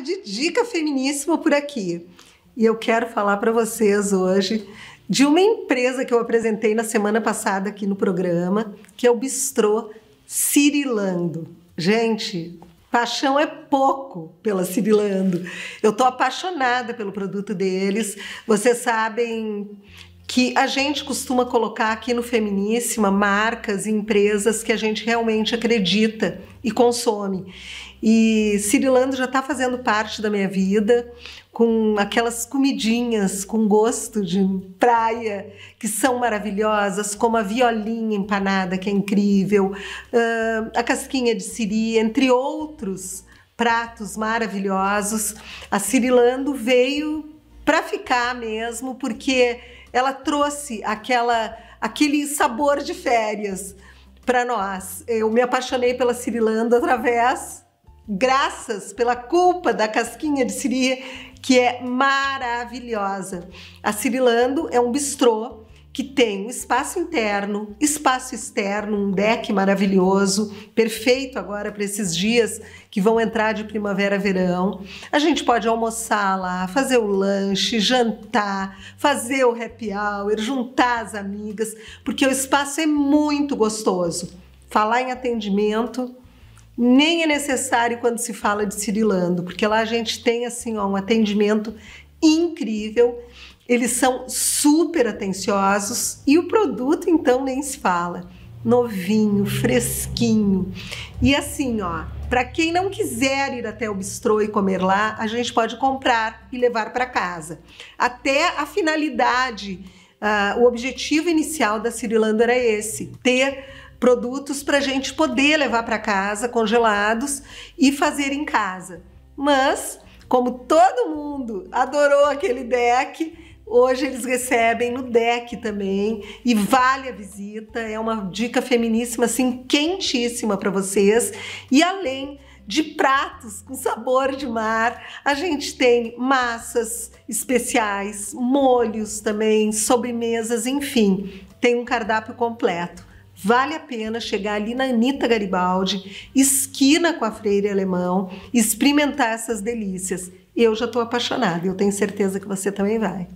de dica feminíssima por aqui. E eu quero falar para vocês hoje de uma empresa que eu apresentei na semana passada aqui no programa, que é o Bistrô Cirilando. Gente, Paixão é pouco pela Cirilando. Eu estou apaixonada pelo produto deles. Vocês sabem que a gente costuma colocar aqui no Feminíssima marcas e empresas que a gente realmente acredita e consome. E Cirilando já está fazendo parte da minha vida, com aquelas comidinhas com gosto de praia, que são maravilhosas, como a violinha empanada, que é incrível, a casquinha de siri, entre outros pratos maravilhosos. A Cirilando veio para ficar mesmo, porque ela trouxe aquela, aquele sabor de férias para nós. Eu me apaixonei pela Cirilanda através, graças pela culpa da casquinha de siri, que é maravilhosa. A Cirilando é um bistrô que tem um espaço interno, espaço externo, um deck maravilhoso, perfeito agora para esses dias que vão entrar de primavera-verão. A gente pode almoçar lá, fazer o lanche, jantar, fazer o happy hour, juntar as amigas, porque o espaço é muito gostoso. Falar em atendimento nem é necessário quando se fala de Cirilando, porque lá a gente tem assim ó, um atendimento incrível eles são super atenciosos e o produto então nem se fala. Novinho, fresquinho. E assim, ó, para quem não quiser ir até o bistrô e comer lá, a gente pode comprar e levar para casa. Até a finalidade, uh, o objetivo inicial da Cirilando era é esse: ter produtos para a gente poder levar para casa, congelados e fazer em casa. Mas como todo mundo adorou aquele deck, Hoje eles recebem no deck também e vale a visita. É uma dica feminíssima, assim, quentíssima para vocês. E além de pratos com sabor de mar. A gente tem massas especiais, molhos também, sobremesas, enfim, tem um cardápio completo. Vale a pena chegar ali na Anitta Garibaldi, esquina com a Freire Alemão, experimentar essas delícias. Eu já estou apaixonada, eu tenho certeza que você também vai.